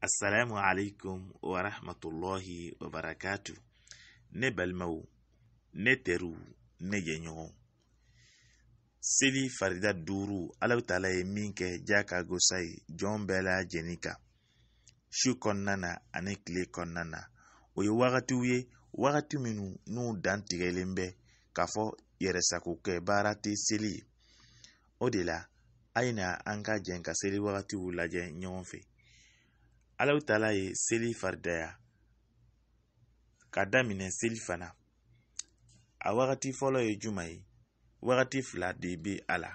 assalamu alaikum wa rahmatullahi wa barakatu ne balimaw ne teriw ne jɛɲɔgɔnw seli farida duuru ala bɛ taala ye min kɛ jaa ka gosa ye jɔn bɛɛ lajɛnni kan su kɔnɔna na ani tile kɔnɔna na o ye wagatiw ye wagati minnu n'u dan tigɛlen bɛ k'a fɔ yɛrɛsakokɛ baara tɛ seli ye o de la a ye na an ka jɛn ka seli wagatiw lajɛ ɲɔgɔn fɛ alaw taala ye seli faridaya ka daminɛ seli fana a wagati fɔlɔ ye juman ye wagati fila de be a la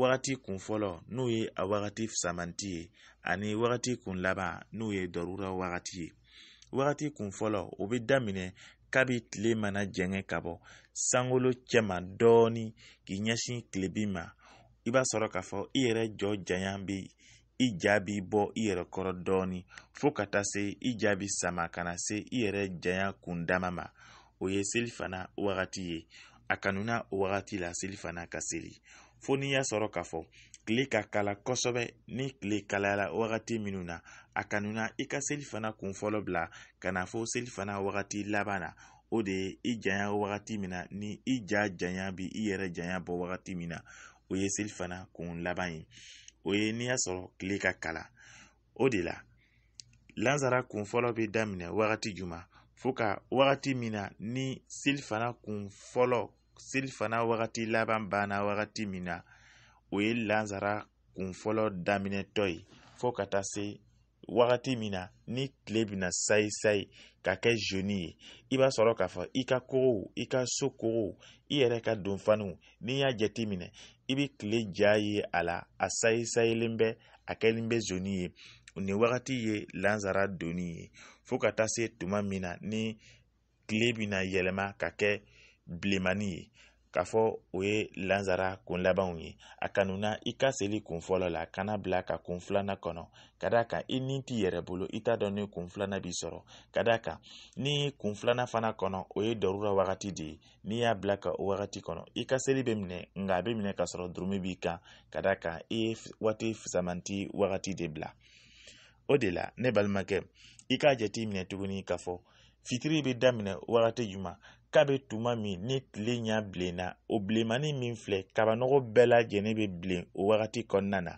wagati kun fɔlɔ n'u ye a wagati samanti ye ani wagati kun laban n'u ye dɔrura wagati ye wagati kun fɔlɔ o be daminɛ kabi tile mana jɛngɛ ka bɔ sangolo cɛma dɔɔni k'i ɲɛsin kilebi ma i b'a sɔrɔ k'a fɔ i yɛrɛ jɔ janya be i jaabi bɔ i yɛrɛ kɔrɔ dɔɔni fo ka taa se i jaabi sama ka na se i yɛrɛ janya kun dama ma o ye selifana wagati ye a kanuna o wagati la selifana ka seli fo n'i y'a sɔrɔ k'a fɔ tile ka kala kosɛbɛ ni tile kalayala wagati minnu na a kanuna i ka selifana kun fɔlɔ bila ka na fɔ selifana wagati laban na o de ye i janya wagati min na ni i ja janya bi i yɛrɛ janya bɔ wagati min na o ye selifana kun laban ye o ye n'i y'a sɔrɔ tile ka kalan o de la lansara kun fɔlɔ bɛ daminɛ wagati jumɛn fo ka wagati min na ni selifana kun fɔlɔ selifana wagati laban banna wagati min na o ye lansara kun fɔlɔ daminɛtɔ ye fo ka taa se wagati min na ni tile bɛna sayi sayi ka kɛ zoni ye i b'a sɔrɔ k'a fɔ i ka kogow i ka so kogow i yɛrɛ ka donfaniw n'i y'a jati minɛ i bɛ tile ja ye a la a sayi sayilen bɛ a kɛlen bɛ zoni ye nin wagati ye lansara donni ye fo ka taa se tuma min na ni tile bɛna yɛlɛma ka kɛ bilenmanin ye k'a fɔ o ye lazara kun labanw ye a kanuna i ka seli kun fɔlɔ la kana bila ka kun filanan kɔnɔ ka d'a kan i ni t'i yɛrɛ bolo i t'a dɔn ni kun b'i sɔrɔ ka d'a kan ni kun filanan fana kɔnɔ o ye wagati de ye n'i y'a bila ka o wagati kɔnɔ i ka seli bɛ minɛ nka a bɛ minɛ ka sɔrɔ durumi b'i kan ka d'a kan i ye waati fisamanti wagati de bila o de la ne balimakɛ i k'a jate minɛ tuguni k'a fɔ fitiri bɛ daminɛ wagati jumɛn k'a bɛ tuma min ni tile ɲɛ bilenna o bilenmani min filɛ kabanɔgɔ bɛɛ lajɛlen bɛ bilen o wagati kɔnɔna na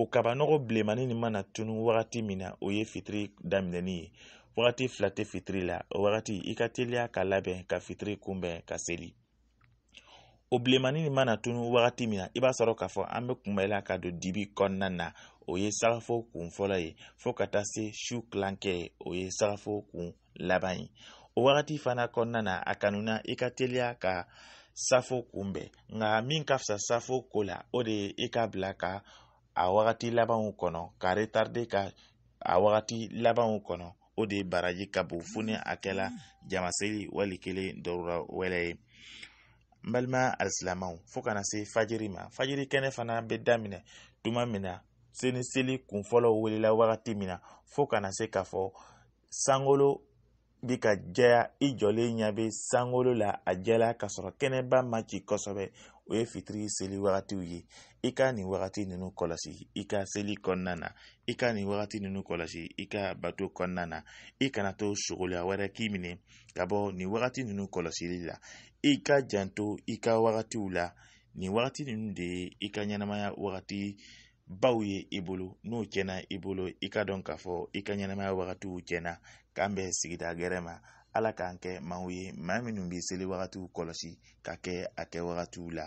o kabanɔgɔ bilenmani nin mana tunu wagati min na o ye fitiri daminɛni ye wagati fila tɛ fitiri la o wagati i ka teliya ka labɛn ka fitiri kunbɛn ka seli o bilenmanin mana tunu wagati min na i b'a sɔrɔ k'a fɔ an bɛ kunbɛla ka don dibi kɔnɔna na o ye sagafo kun fɔlɔ ye fɔɔ ka taa se su kilancɛ ye o ye sagafo kun laban ye o wagati fana kɔnɔna na a kanuna i ka teliya ka safo kunbɛn nka min ka fisa safo ko la o de ye i ka bila ka a wagati labanw kɔnɔ ka retarde ka a wagati labanw kɔnɔ o de ye baraji ka bon fo ni a kɛla jamaseli wali kelen dɔrura wɛlɛ ye n balima alisilamaw fo kana se fajiri ma fajiri kɛnɛ fana bɛ daminɛ tuma min na seni seli kunfɔlɔ welela wagati min na fo kana se k'a fɔ sankolo bi ka jɛya i jɔlen ɲɛ sankolo la a jɛla ka sɔrɔ kɛnɛba ma ci kosɛbɛ o ye fitiri seli wagatiw ye i ka nin wagati ninnu kɔlɔsi i ka seli kɔnɔna na i ka nin wagati ninnu kɔlɔsi i ka bato kɔnɔna na i kana to sogola wɛrɛ k'i minɛ ka bɔ nin wagati ninnu kɔlɔsili la i ka janto i ka wagatiw la nin wagati ninnu de ye i ka ɲɛnamaya wagati baw ye i bolo n'o tiɲɛna i bolo i ka dɔn k'a fɔ i ka ɲɛnamaya wagatiw tiɲɛna k'an bɛ sigida gɛrɛ ma ala k'an kɛ maaw ye maa minnu bɛ seli wagatiw kɔlɔsi ka kɛ a kɛ wagatiw la